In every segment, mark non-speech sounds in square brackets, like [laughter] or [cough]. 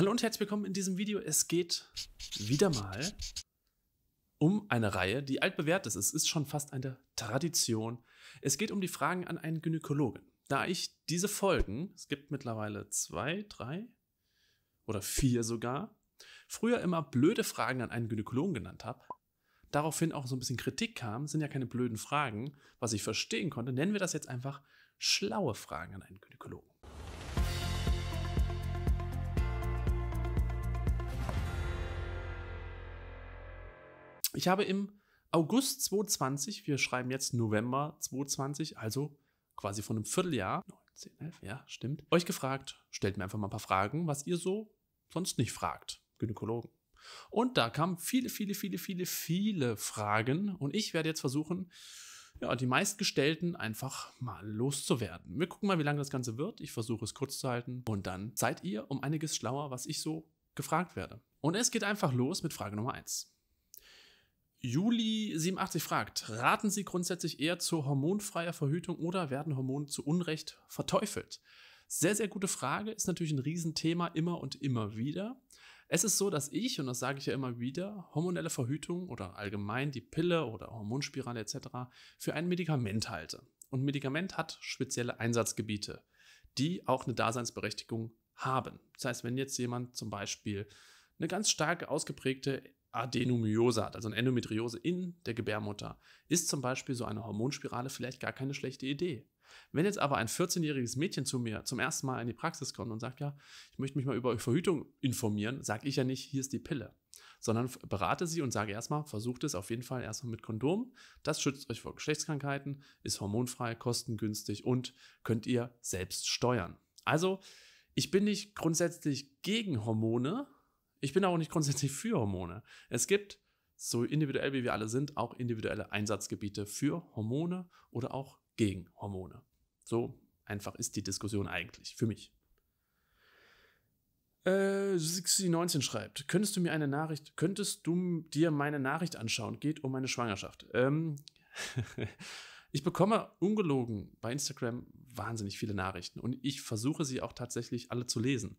Hallo und herzlich willkommen in diesem Video. Es geht wieder mal um eine Reihe, die altbewährt ist. Es ist schon fast eine Tradition. Es geht um die Fragen an einen Gynäkologen. Da ich diese Folgen, es gibt mittlerweile zwei, drei oder vier sogar, früher immer blöde Fragen an einen Gynäkologen genannt habe, daraufhin auch so ein bisschen Kritik kam, sind ja keine blöden Fragen, was ich verstehen konnte, nennen wir das jetzt einfach schlaue Fragen an einen Gynäkologen. Ich habe im August 2020, wir schreiben jetzt November 2020, also quasi von einem Vierteljahr, 10, 11, ja, stimmt, euch gefragt, stellt mir einfach mal ein paar Fragen, was ihr so sonst nicht fragt, Gynäkologen. Und da kamen viele, viele, viele, viele, viele Fragen und ich werde jetzt versuchen, ja, die meistgestellten einfach mal loszuwerden. Wir gucken mal, wie lange das Ganze wird. Ich versuche es kurz zu halten und dann seid ihr um einiges schlauer, was ich so gefragt werde. Und es geht einfach los mit Frage Nummer 1. Juli 87 fragt, raten Sie grundsätzlich eher zur hormonfreier Verhütung oder werden Hormone zu Unrecht verteufelt? Sehr, sehr gute Frage, ist natürlich ein Riesenthema immer und immer wieder. Es ist so, dass ich, und das sage ich ja immer wieder, hormonelle Verhütung oder allgemein die Pille oder Hormonspirale etc. für ein Medikament halte. Und Medikament hat spezielle Einsatzgebiete, die auch eine Daseinsberechtigung haben. Das heißt, wenn jetzt jemand zum Beispiel eine ganz starke ausgeprägte Adenomyose hat, also eine Endometriose in der Gebärmutter, ist zum Beispiel so eine Hormonspirale vielleicht gar keine schlechte Idee. Wenn jetzt aber ein 14-jähriges Mädchen zu mir zum ersten Mal in die Praxis kommt und sagt, ja, ich möchte mich mal über Verhütung informieren, sage ich ja nicht, hier ist die Pille, sondern berate sie und sage erstmal, versucht es auf jeden Fall erstmal mit Kondom. Das schützt euch vor Geschlechtskrankheiten, ist hormonfrei, kostengünstig und könnt ihr selbst steuern. Also, ich bin nicht grundsätzlich gegen Hormone, ich bin auch nicht grundsätzlich für Hormone. Es gibt, so individuell wie wir alle sind, auch individuelle Einsatzgebiete für Hormone oder auch gegen Hormone. So einfach ist die Diskussion eigentlich für mich. Äh, 19 schreibt, könntest du mir eine Nachricht, könntest du dir meine Nachricht anschauen? Geht um meine Schwangerschaft. Ähm, [laughs] ich bekomme ungelogen bei Instagram wahnsinnig viele Nachrichten und ich versuche sie auch tatsächlich alle zu lesen.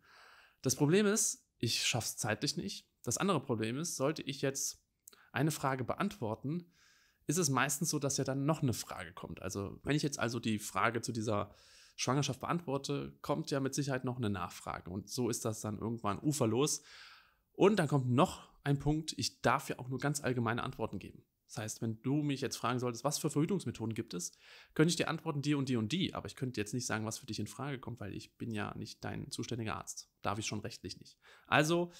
Das Problem ist, ich schaffe es zeitlich nicht. Das andere Problem ist, sollte ich jetzt eine Frage beantworten, ist es meistens so, dass ja dann noch eine Frage kommt. Also wenn ich jetzt also die Frage zu dieser Schwangerschaft beantworte, kommt ja mit Sicherheit noch eine Nachfrage. Und so ist das dann irgendwann uferlos. Und dann kommt noch ein Punkt, ich darf ja auch nur ganz allgemeine Antworten geben. Das heißt, wenn du mich jetzt fragen solltest, was für Verhütungsmethoden gibt es, könnte ich dir antworten, die und die und die. Aber ich könnte jetzt nicht sagen, was für dich in Frage kommt, weil ich bin ja nicht dein zuständiger Arzt. Darf ich schon rechtlich nicht. Also,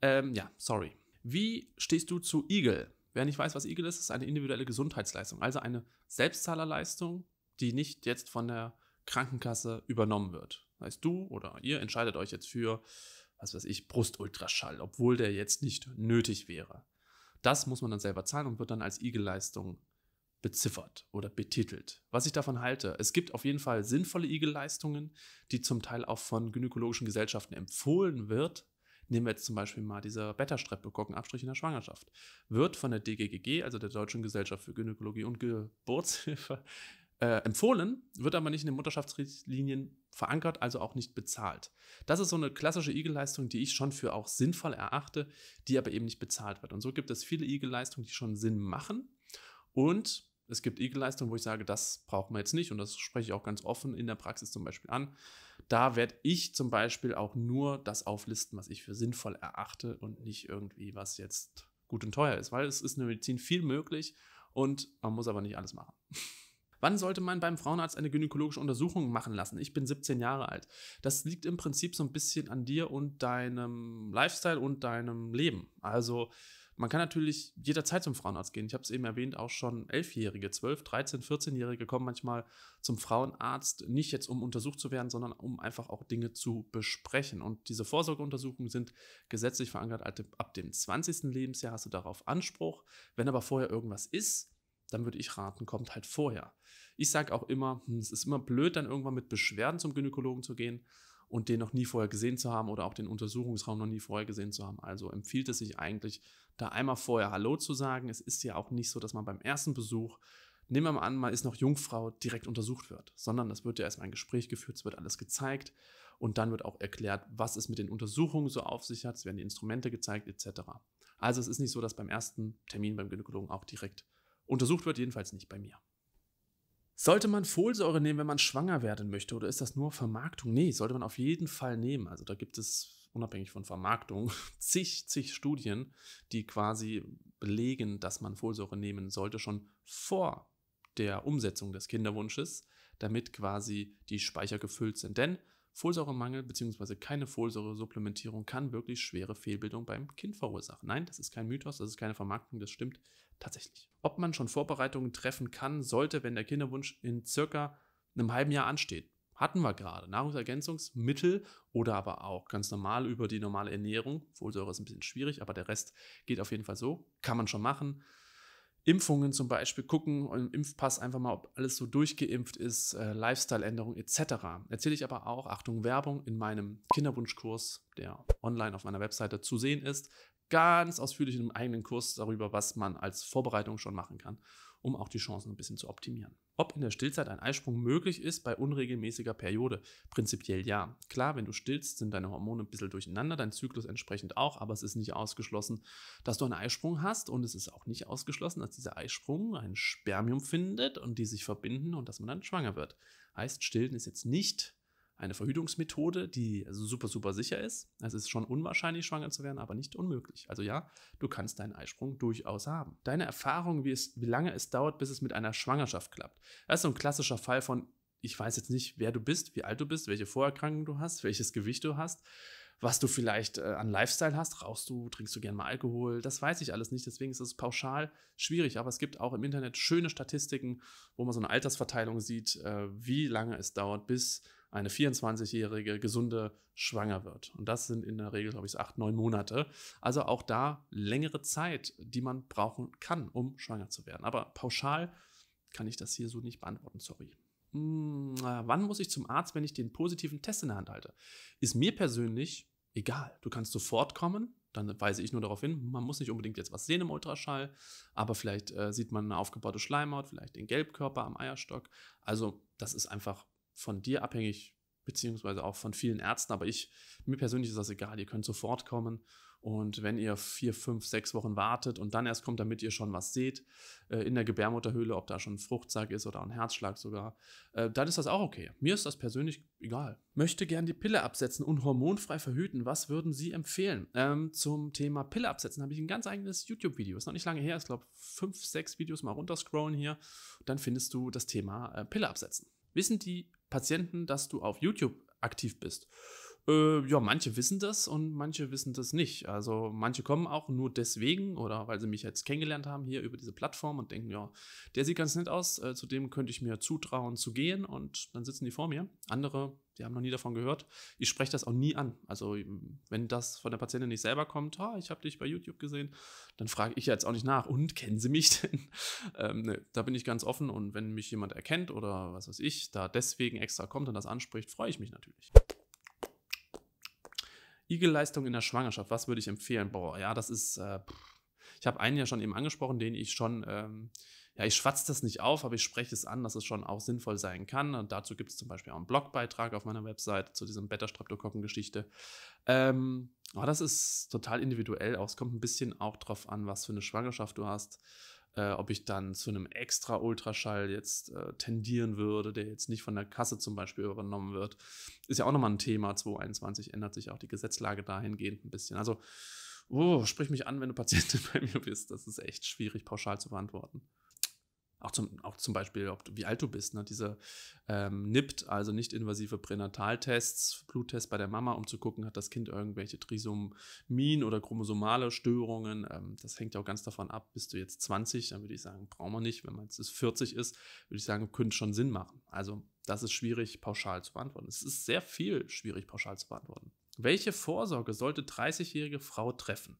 ähm, ja, sorry. Wie stehst du zu Eagle? Wer nicht weiß, was Eagle ist, ist eine individuelle Gesundheitsleistung, also eine Selbstzahlerleistung, die nicht jetzt von der Krankenkasse übernommen wird. Das heißt, du oder ihr entscheidet euch jetzt für, was weiß ich, Brustultraschall, obwohl der jetzt nicht nötig wäre. Das muss man dann selber zahlen und wird dann als IGEL-Leistung beziffert oder betitelt. Was ich davon halte, es gibt auf jeden Fall sinnvolle IGEL-Leistungen, die zum Teil auch von gynäkologischen Gesellschaften empfohlen wird. Nehmen wir jetzt zum Beispiel mal dieser beta abstrich in der Schwangerschaft. Wird von der DGGG, also der Deutschen Gesellschaft für Gynäkologie und Geburtshilfe, äh, empfohlen, wird aber nicht in den Mutterschaftsrichtlinien verankert, also auch nicht bezahlt. Das ist so eine klassische Igelleistung, die ich schon für auch sinnvoll erachte, die aber eben nicht bezahlt wird. Und so gibt es viele Igelleistungen, die schon Sinn machen. Und es gibt Igelleistungen, wo ich sage, das brauchen wir jetzt nicht. Und das spreche ich auch ganz offen in der Praxis zum Beispiel an. Da werde ich zum Beispiel auch nur das auflisten, was ich für sinnvoll erachte und nicht irgendwie, was jetzt gut und teuer ist. Weil es ist in der Medizin viel möglich und man muss aber nicht alles machen. [laughs] Wann sollte man beim Frauenarzt eine gynäkologische Untersuchung machen lassen? Ich bin 17 Jahre alt. Das liegt im Prinzip so ein bisschen an dir und deinem Lifestyle und deinem Leben. Also man kann natürlich jederzeit zum Frauenarzt gehen. Ich habe es eben erwähnt, auch schon Elfjährige, 12, 13, 14-Jährige kommen manchmal zum Frauenarzt, nicht jetzt um untersucht zu werden, sondern um einfach auch Dinge zu besprechen. Und diese Vorsorgeuntersuchungen sind gesetzlich verankert. Ab dem 20. Lebensjahr hast du darauf Anspruch. Wenn aber vorher irgendwas ist, dann würde ich raten, kommt halt vorher. Ich sage auch immer, hm, es ist immer blöd, dann irgendwann mit Beschwerden zum Gynäkologen zu gehen und den noch nie vorher gesehen zu haben oder auch den Untersuchungsraum noch nie vorher gesehen zu haben. Also empfiehlt es sich eigentlich, da einmal vorher Hallo zu sagen. Es ist ja auch nicht so, dass man beim ersten Besuch, nehmen wir mal an, mal ist noch Jungfrau, direkt untersucht wird, sondern das wird ja erstmal ein Gespräch geführt, es wird alles gezeigt und dann wird auch erklärt, was es mit den Untersuchungen so auf sich hat, es werden die Instrumente gezeigt etc. Also es ist nicht so, dass beim ersten Termin beim Gynäkologen auch direkt untersucht wird, jedenfalls nicht bei mir. Sollte man Folsäure nehmen, wenn man schwanger werden möchte, oder ist das nur Vermarktung? Nee, sollte man auf jeden Fall nehmen. Also da gibt es unabhängig von Vermarktung [laughs] zig, zig Studien, die quasi belegen, dass man Folsäure nehmen sollte, schon vor der Umsetzung des Kinderwunsches, damit quasi die Speicher gefüllt sind. Denn Folsäuremangel bzw. keine Folsäuresupplementierung kann wirklich schwere Fehlbildung beim Kind verursachen. Nein, das ist kein Mythos, das ist keine Vermarktung, das stimmt tatsächlich. Ob man schon Vorbereitungen treffen kann, sollte, wenn der Kinderwunsch in circa einem halben Jahr ansteht. Hatten wir gerade. Nahrungsergänzungsmittel oder aber auch ganz normal über die normale Ernährung. Folsäure ist ein bisschen schwierig, aber der Rest geht auf jeden Fall so. Kann man schon machen. Impfungen zum Beispiel gucken und im Impfpass einfach mal, ob alles so durchgeimpft ist, äh, Lifestyle-Änderung etc. Erzähle ich aber auch, Achtung Werbung, in meinem Kinderwunschkurs, der online auf meiner Webseite zu sehen ist, ganz ausführlich in einem eigenen Kurs darüber, was man als Vorbereitung schon machen kann, um auch die Chancen ein bisschen zu optimieren. Ob in der Stillzeit ein Eisprung möglich ist bei unregelmäßiger Periode? Prinzipiell ja. Klar, wenn du stillst, sind deine Hormone ein bisschen durcheinander, dein Zyklus entsprechend auch, aber es ist nicht ausgeschlossen, dass du einen Eisprung hast und es ist auch nicht ausgeschlossen, dass dieser Eisprung ein Spermium findet und die sich verbinden und dass man dann schwanger wird. Heißt, stillen ist jetzt nicht eine Verhütungsmethode, die super, super sicher ist. Also es ist schon unwahrscheinlich, schwanger zu werden, aber nicht unmöglich. Also ja, du kannst deinen Eisprung durchaus haben. Deine Erfahrung, wie, es, wie lange es dauert, bis es mit einer Schwangerschaft klappt. Das ist so ein klassischer Fall von, ich weiß jetzt nicht, wer du bist, wie alt du bist, welche Vorerkrankungen du hast, welches Gewicht du hast was du vielleicht äh, an Lifestyle hast. Rauchst du, trinkst du gern mal Alkohol? Das weiß ich alles nicht. Deswegen ist es pauschal schwierig. Aber es gibt auch im Internet schöne Statistiken, wo man so eine Altersverteilung sieht, äh, wie lange es dauert, bis eine 24-jährige Gesunde schwanger wird. Und das sind in der Regel, glaube ich, acht, neun Monate. Also auch da längere Zeit, die man brauchen kann, um schwanger zu werden. Aber pauschal kann ich das hier so nicht beantworten, sorry. Hm, ah, wann muss ich zum Arzt, wenn ich den positiven Test in der Hand halte? Ist mir persönlich egal. Du kannst sofort kommen, dann weise ich nur darauf hin, man muss nicht unbedingt jetzt was sehen im Ultraschall, aber vielleicht äh, sieht man eine aufgebaute Schleimhaut, vielleicht den Gelbkörper am Eierstock. Also das ist einfach von dir abhängig, beziehungsweise auch von vielen Ärzten, aber ich, mir persönlich ist das egal, ihr könnt sofort kommen und wenn ihr vier, fünf, sechs Wochen wartet und dann erst kommt, damit ihr schon was seht, äh, in der Gebärmutterhöhle, ob da schon ein Fruchtsack ist oder ein Herzschlag sogar, äh, dann ist das auch okay. Mir ist das persönlich egal. Möchte gern die Pille absetzen und hormonfrei verhüten. Was würden Sie empfehlen? Ähm, zum Thema Pille absetzen habe ich ein ganz eigenes YouTube-Video. Ist noch nicht lange her. Ich glaube, fünf, sechs Videos mal runterscrollen hier. Dann findest du das Thema äh, Pille absetzen. Wissen die Patienten, dass du auf YouTube aktiv bist. Äh, ja, manche wissen das und manche wissen das nicht. Also manche kommen auch nur deswegen oder weil sie mich jetzt kennengelernt haben hier über diese Plattform und denken, ja, der sieht ganz nett aus, äh, zu dem könnte ich mir zutrauen zu gehen und dann sitzen die vor mir. Andere, die haben noch nie davon gehört. Ich spreche das auch nie an. Also wenn das von der Patientin nicht selber kommt, ah, ich habe dich bei YouTube gesehen, dann frage ich jetzt auch nicht nach, und kennen sie mich [laughs] denn? ähm, ne, da bin ich ganz offen und wenn mich jemand erkennt oder was weiß ich, da deswegen extra kommt und das anspricht, freue ich mich natürlich. Igelleistung in der Schwangerschaft, was würde ich empfehlen? Boah, ja, das ist, äh, ich habe einen ja schon eben angesprochen, den ich schon, ähm, ja, ich schwatze das nicht auf, aber ich spreche es an, dass es schon auch sinnvoll sein kann. Und dazu gibt es zum Beispiel auch einen Blogbeitrag auf meiner Website zu diesem Beta-Streptokokken-Geschichte. Ähm, oh, das ist total individuell auch. Es kommt ein bisschen auch drauf an, was für eine Schwangerschaft du hast äh, ob ich dann zu einem extra Ultraschall jetzt äh, tendieren würde, der jetzt nicht von der Kasse zum Beispiel übernommen wird, ist ja auch nochmal ein Thema. 2021 ändert sich auch die Gesetzlage dahingehend ein bisschen. Also, oh, sprich mich an, wenn du Patientin [laughs] bei mir bist. Das ist echt schwierig pauschal zu beantworten. Auch zum, auch zum Beispiel, ob du, wie alt du bist, ne? diese ähm, NIPT, also nicht-invasive Pränataltests, Bluttests bei der Mama, um zu gucken, hat das Kind irgendwelche Trisomien oder chromosomale Störungen. Ähm, das hängt ja auch ganz davon ab, bist du jetzt 20, dann würde ich sagen, brauchen wir nicht. Wenn man jetzt 40 ist, würde ich sagen, könnte schon Sinn machen. Also das ist schwierig pauschal zu beantworten. Es ist sehr viel schwierig pauschal zu beantworten. Welche Vorsorge sollte 30-jährige Frau treffen?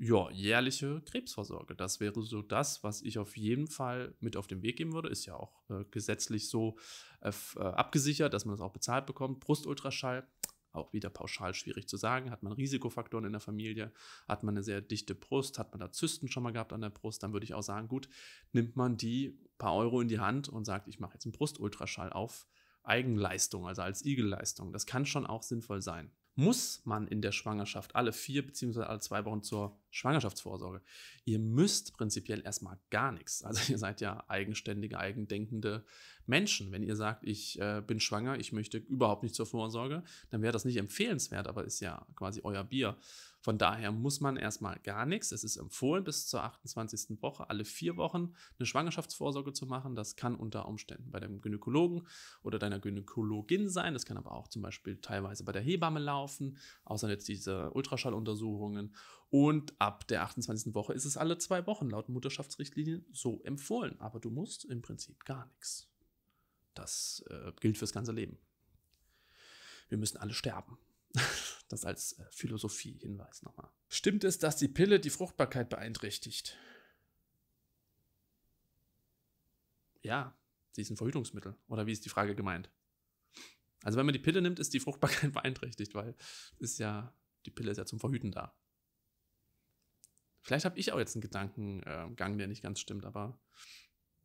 ja, jährliche Krebsvorsorge. Das wäre so das, was ich auf jeden Fall mit auf den Weg geben würde. Ist ja auch äh, gesetzlich so äh, äh, abgesichert, dass man das auch bezahlt bekommt. Brustultraschall, auch wieder pauschal schwierig zu sagen. Hat man Risikofaktoren in der Familie? Hat man eine sehr dichte Brust? Hat man da Zysten schon mal gehabt an der Brust? Dann würde ich auch sagen, gut, nimmt man die paar Euro in die Hand und sagt, ich mache jetzt einen Brustultraschall auf Eigenleistung, also als Igelleistung. Das kann schon auch sinnvoll sein muss man in der Schwangerschaft alle vier beziehungsweise alle zwei Wochen zur Schwangerschaftsvorsorge. Ihr müsst prinzipiell erstmal gar nichts. [laughs] Also ihr seid ja eigenständige, eigendenkende Menschen. Wenn ihr sagt, ich äh, bin schwanger, ich möchte überhaupt nicht zur Vorsorge, dann wäre das nicht empfehlenswert, aber ist ja quasi euer Bier. Von daher muss man erstmal gar nichts. Es ist empfohlen, bis zur 28. Woche alle vier Wochen eine Schwangerschaftsvorsorge zu machen. Das kann unter Umständen bei deinem Gynäkologen oder deiner Gynäkologin sein. Das kann aber auch zum Beispiel teilweise bei der Hebamme laufen, außer jetzt diese Ultraschalluntersuchungen. Und ab der 28. Woche ist es alle zwei Wochen laut Mutterschaftsrichtlinien so empfohlen. Aber du musst im Prinzip gar nichts. Das äh, gilt fürs ganze Leben. Wir müssen alle sterben. [laughs] Das als äh, Philosophie-Hinweis nochmal. Stimmt es, dass die Pille die Fruchtbarkeit beeinträchtigt? Ja, sie ist ein Verhütungsmittel. Oder wie ist die Frage gemeint? Also wenn man die Pille nimmt, ist die Fruchtbarkeit [laughs] beeinträchtigt, weil ist ja, die Pille ist ja zum Verhüten da. Vielleicht habe ich auch jetzt einen Gedankengang, äh, der nicht ganz stimmt, aber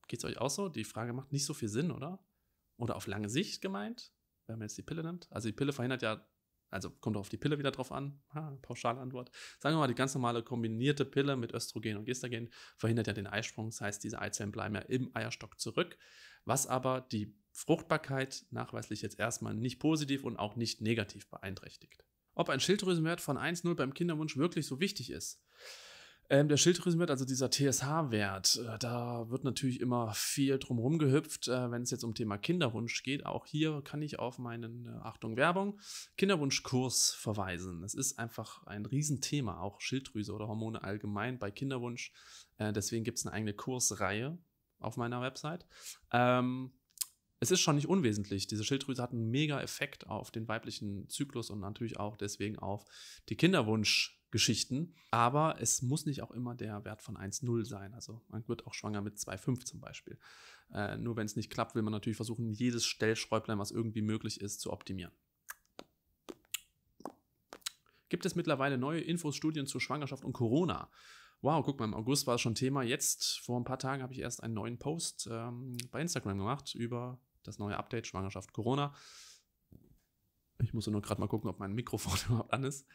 geht es euch auch so? Die Frage macht nicht so viel Sinn, oder? Oder auf lange Sicht gemeint, wenn man jetzt die Pille nimmt? Also die Pille verhindert ja also kommt auf die Pille wieder drauf an, ha, pauschale Antwort. Sagen wir mal, die ganz normale kombinierte Pille mit Östrogen und Gestagen verhindert ja den Eisprung, das heißt, diese Eizellen bleiben ja im Eierstock zurück, was aber die Fruchtbarkeit nachweislich jetzt erstmal nicht positiv und auch nicht negativ beeinträchtigt. Ob ein Schilddrüsenwert von 1,0 beim Kinderwunsch wirklich so wichtig ist? Ähm, der Schilddrüsenwert, also dieser TSH-Wert, äh, da wird natürlich immer viel drumherum gehüpft, äh, wenn es jetzt um Thema Kinderwunsch geht. Auch hier kann ich auf meinen, äh, Achtung Werbung, Kinderwunschkurs verweisen. Es ist einfach ein Riesenthema, auch Schilddrüse oder Hormone allgemein bei Kinderwunsch. Äh, deswegen gibt es eine eigene Kursreihe auf meiner Website. Ähm, es ist schon nicht unwesentlich. Diese Schilddrüse hat einen mega Effekt auf den weiblichen Zyklus und natürlich auch deswegen auf die Kinderwunschgeschichten. Aber es muss nicht auch immer der Wert von 1,0 sein. Also man wird auch schwanger mit 2,5 zum Beispiel. Äh, nur wenn es nicht klappt, will man natürlich versuchen, jedes Stellschräublein, was irgendwie möglich ist, zu optimieren. Gibt es mittlerweile neue Infos, Studien zu Schwangerschaft und Corona? Wow, guck mal, im August war es schon Thema. Jetzt, vor ein paar Tagen, habe ich erst einen neuen Post ähm, bei Instagram gemacht über das neue Update Schwangerschaft Corona. Ich muss nur gerade mal gucken, ob mein Mikrofon [laughs] überhaupt an ist.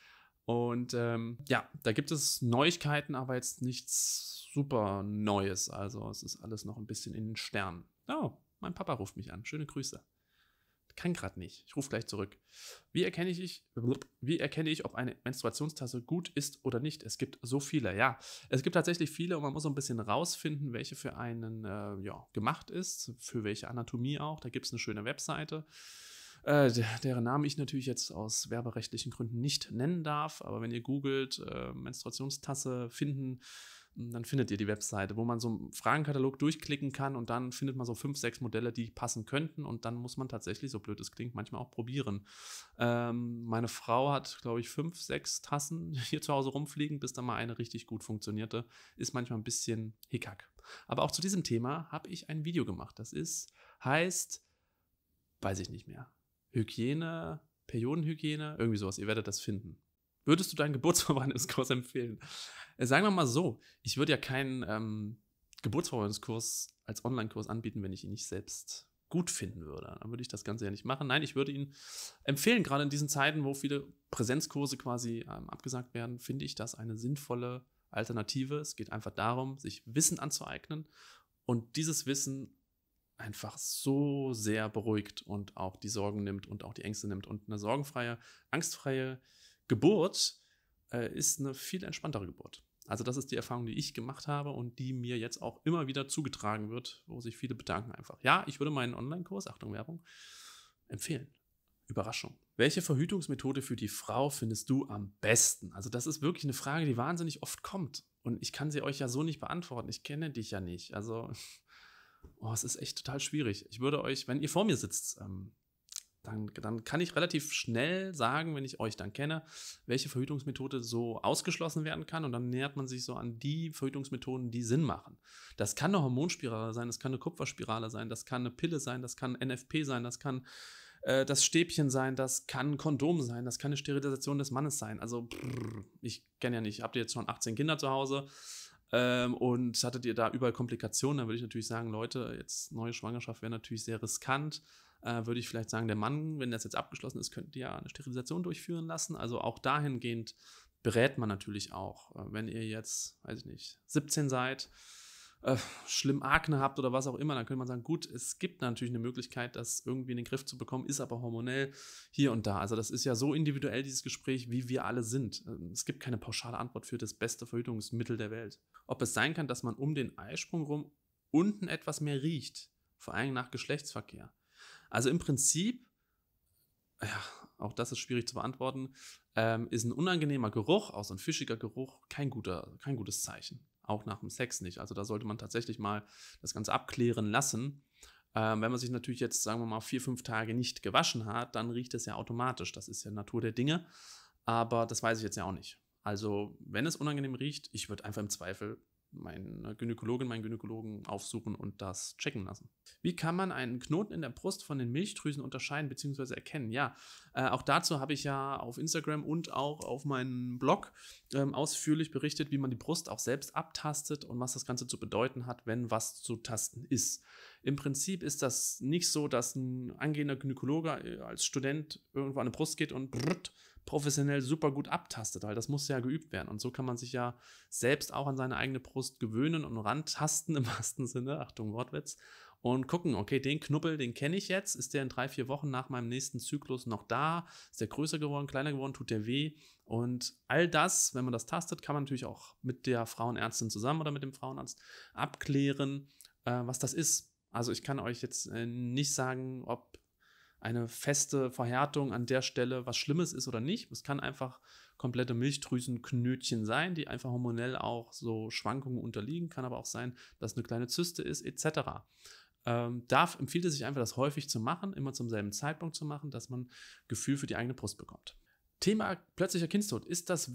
Und ähm, ja, da gibt es Neuigkeiten, aber jetzt nichts super Neues. Also es ist alles noch ein bisschen in den Sternen. Oh, mein Papa ruft mich an. Schöne Grüße kann gerade nicht. Ich rufe gleich zurück. Wie erkenne ich, wie erkenne ich, ob eine Menstruationstasse gut ist oder nicht? Es gibt so viele. Ja, es gibt tatsächlich viele und man muss so ein bisschen rausfinden, welche für einen äh, ja, gemacht ist, für welche Anatomie auch. Da gibt es eine schöne Webseite. Äh, deren Namen ich natürlich jetzt aus werberechtlichen Gründen nicht nennen darf, aber wenn ihr googelt, äh, Menstruationstasse finden, dann findet ihr die Webseite, wo man so einen Fragenkatalog durchklicken kann und dann findet man so fünf, sechs Modelle, die passen könnten und dann muss man tatsächlich, so blöd es klingt, manchmal auch probieren. Ähm, meine Frau hat, glaube ich, fünf, sechs Tassen [laughs] hier zu Hause rumfliegen, bis da mal eine richtig gut funktionierte. Ist manchmal ein bisschen hickhack. Aber auch zu diesem Thema habe ich ein Video gemacht. Das ist, heißt, weiß ich nicht mehr, Hygiene, Periodenhygiene, irgendwie sowas. Ihr werdet das finden. Würdest du deinen [laughs] Geburtsverwandtenkurs [laughs] empfehlen? Äh, sagen wir mal so, ich würde ja keinen ähm, Geburtsverwandtenkurs als Online-Kurs anbieten, wenn ich ihn nicht selbst gut finden würde. Dann würde ich das Ganze ja nicht machen. Nein, ich würde ihn empfehlen, gerade in diesen Zeiten, wo viele Präsenzkurse quasi ähm, abgesagt werden, finde ich das eine sinnvolle Alternative. Es geht einfach darum, sich Wissen anzueignen und dieses Wissen einfach so sehr beruhigt und auch die Sorgen nimmt und auch die Ängste nimmt und eine sorgenfreie, angstfreie Geburt äh, ist eine viel entspanntere Geburt. Also das ist die Erfahrung, die ich gemacht habe und die mir jetzt auch immer wieder zugetragen wird, wo sich viele bedanken einfach. Ja, ich würde meinen Online-Kurs, Achtung Werbung, empfehlen. Überraschung. Welche Verhütungsmethode für die Frau findest du am besten? Also das ist wirklich eine Frage, die wahnsinnig oft kommt. Und ich kann sie euch ja so nicht beantworten. Ich kenne dich ja nicht. Also [laughs] oh, es ist echt total schwierig. Ich würde euch, wenn ihr vor mir sitzt, ähm, dann, dann kann ich relativ schnell sagen, wenn ich euch dann kenne, welche Verhütungsmethode so ausgeschlossen werden kann. Und dann nähert man sich so an die Verhütungsmethoden, die Sinn machen. Das kann eine Hormonspirale sein, das kann eine Kupferspirale sein, das kann eine Pille sein, das kann NFP sein, das kann äh, das Stäbchen sein, das kann ein Kondom sein, das kann eine Sterilisation des Mannes sein. Also, brrr, ich kenne ja nicht, habt ihr jetzt schon 18 Kinder zu Hause? Ähm, und hattet ihr da überall Komplikationen, dann würde ich natürlich sagen, Leute, jetzt neue Schwangerschaft wäre natürlich sehr riskant äh, würde ich vielleicht sagen, der Mann, wenn das jetzt abgeschlossen ist, könnte ja eine Sterilisation durchführen lassen. Also auch dahingehend berät man natürlich auch. Äh, wenn ihr jetzt, weiß ich nicht, 17 seid, äh, schlimm Akne habt oder was auch immer, dann könnte man sagen, gut, es gibt natürlich eine Möglichkeit, das irgendwie in den Griff zu bekommen, ist aber hormonell hier und da. Also das ist ja so individuell, dieses Gespräch, wie wir alle sind. Äh, es gibt keine pauschale Antwort für das beste Verhütungsmittel der Welt. Ob es sein kann, dass man um den Eisprung rum unten etwas mehr riecht, vor allem nach Geschlechtsverkehr. Also im Prinzip, ja, auch das ist schwierig zu beantworten, ähm, ist ein unangenehmer Geruch, auch so ein fischiger Geruch, kein, guter, kein gutes Zeichen. Auch nach dem Sex nicht. Also da sollte man tatsächlich mal das Ganze abklären lassen. Ähm, wenn man sich natürlich jetzt, sagen wir mal, vier, fünf Tage nicht gewaschen hat, dann riecht es ja automatisch. Das ist ja Natur der Dinge. Aber das weiß ich jetzt ja auch nicht. Also, wenn es unangenehm riecht, ich würde einfach im Zweifel meine Gynäkologin, meinen Gynäkologen aufsuchen und das checken lassen. Wie kann man einen Knoten in der Brust von den Milchdrüsen unterscheiden bzw. erkennen? Ja, äh, auch dazu habe ich ja auf Instagram und auch auf meinem Blog ähm, ausführlich berichtet, wie man die Brust auch selbst abtastet und was das Ganze zu bedeuten hat, wenn was zu tasten ist. Im Prinzip ist das nicht so, dass ein angehender Gynäkologe äh, als Student irgendwo an eine Brust geht und brrrt, professionell super gut abtastet, weil das muss ja geübt werden. Und so kann man sich ja selbst auch an seine eigene Brust gewöhnen und rantasten im [laughs] wahrsten Sinne, Achtung Wortwitz, und gucken, okay, den Knubbel, den kenne ich jetzt, ist der in drei, vier Wochen nach meinem nächsten Zyklus noch da, ist der größer geworden, kleiner geworden, tut der weh. Und all das, wenn man das tastet, kann man natürlich auch mit der Frauenärztin zusammen oder mit dem Frauenarzt abklären, äh, was das ist. Also ich kann euch jetzt äh, nicht sagen, ob eine feste Verhärtung an der Stelle was Schlimmes ist oder nicht. Es kann einfach komplette Milchdrüsenknötchen sein, die einfach hormonell auch so Schwankungen unterliegen. Kann aber auch sein, dass eine kleine Zyste ist, etc. Ähm, da empfiehlt es sich einfach, das häufig zu machen, immer zum selben Zeitpunkt zu machen, dass man Gefühl für die eigene Brust bekommt. Thema plötzlicher Kindstod. Ist das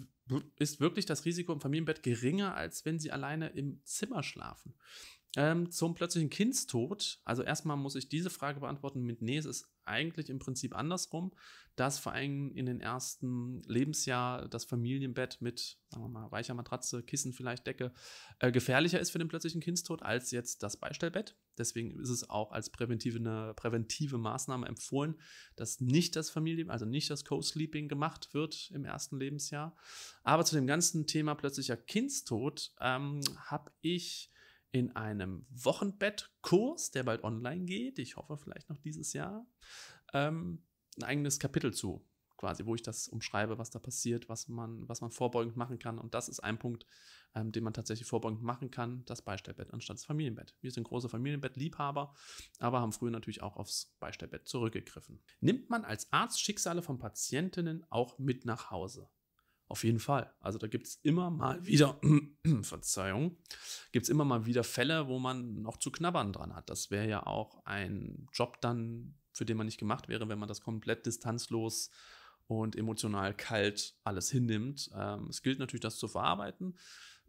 ist wirklich das Risiko im Familienbett geringer, als wenn sie alleine im Zimmer schlafen. Ähm, zum plötzlichen Kindstod, also erstmal muss ich diese Frage beantworten mit Nee, es ist eigentlich im Prinzip andersrum, dass vor allem in den ersten Lebensjahr das Familienbett mit, sagen wir mal, weicher Matratze, Kissen vielleicht, Decke, äh, gefährlicher ist für den plötzlichen Kindstod als jetzt das Beistellbett. Deswegen ist es auch als präventive, eine präventive Maßnahme empfohlen, dass nicht das Familien, also nicht das Co-Sleeping gemacht wird im ersten Lebensjahr. Aber zu dem ganzen Thema plötzlicher Kindstod ähm, habe ich in einem Wochenbettkurs, der bald online geht, ich hoffe vielleicht noch dieses Jahr, ähm, ein eigenes Kapitel zu, quasi, wo ich das umschreibe, was da passiert, was man, was man vorbeugend machen kann. Und das ist ein Punkt, ähm, den man tatsächlich vorbeugend machen kann, das Beistellbett anstatt das Familienbett. Wir sind große Familienbettliebhaber, aber haben früher natürlich auch aufs Beistellbett zurückgegriffen. Nimmt man als Arzt Schicksale von Patientinnen auch mit nach Hause? Auf jeden Fall. Also da gibt es immer mal wieder, [clears throat] Verzeihung, gibt es immer mal wieder Fälle, wo man noch zu knabbern dran hat. Das wäre ja auch ein Job dann, für den man nicht gemacht wäre, wenn man das komplett distanzlos und emotional kalt alles hinnimmt. Ähm, es gilt natürlich, das zu verarbeiten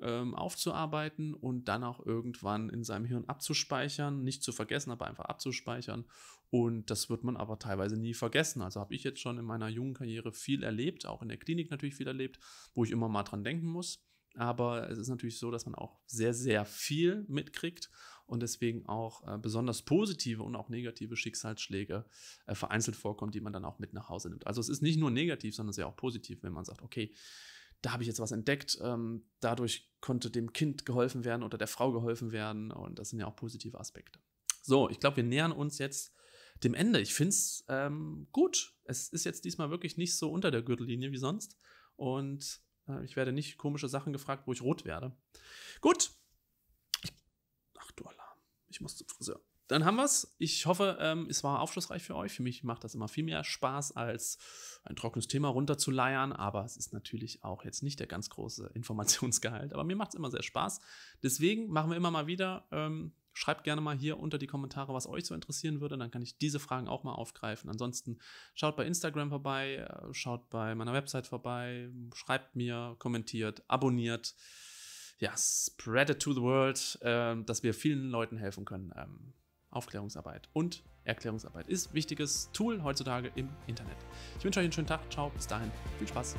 ähm, aufzuarbeiten und dann auch irgendwann in seinem Hirn abzuspeichern, nicht zu vergessen, aber einfach abzuspeichern. Und das wird man aber teilweise nie vergessen. Also habe ich jetzt schon in meiner jungen Karriere viel erlebt, auch in der Klinik natürlich viel erlebt, wo ich immer mal dran denken muss. Aber es ist natürlich so, dass man auch sehr, sehr viel mitkriegt und deswegen auch äh, besonders positive und auch negative Schicksalsschläge äh, vereinzelt vorkommen, die man dann auch mit nach Hause nimmt. Also es ist nicht nur negativ, sondern sehr auch positiv, wenn man sagt, okay, da habe ich jetzt was entdeckt, ähm, dadurch konnte dem Kind geholfen werden oder der Frau geholfen werden und das sind ja auch positive Aspekte. So, ich glaube, wir nähern uns jetzt dem Ende. Ich finde es ähm, gut. Es ist jetzt diesmal wirklich nicht so unter der Gürtellinie wie sonst und äh, ich werde nicht komische Sachen gefragt, wo ich rot werde. Gut. Ich, ach du Alarm, ich muss zum Friseur dann haben wir es. Ich hoffe, ähm, es war aufschlussreich für euch. Für mich macht das immer viel mehr Spaß, als ein trockenes Thema runterzuleiern. Aber es ist natürlich auch jetzt nicht der ganz große [laughs] Informationsgehalt. Aber mir macht es immer sehr Spaß. Deswegen machen wir immer mal wieder. Ähm, schreibt gerne mal hier unter die Kommentare, was euch so interessieren würde. Dann kann ich diese Fragen auch mal aufgreifen. Ansonsten schaut bei Instagram vorbei, äh, schaut bei meiner Website vorbei, schreibt mir, kommentiert, abonniert ja, spread it to the world, äh, dass wir vielen Leuten helfen können, ähm, Aufklärungsarbeit und Erklärungsarbeit ist wichtiges Tool heutzutage im Internet. Ich wünsche euch einen schönen Tag. Ciao, bis dahin. Viel Spaß.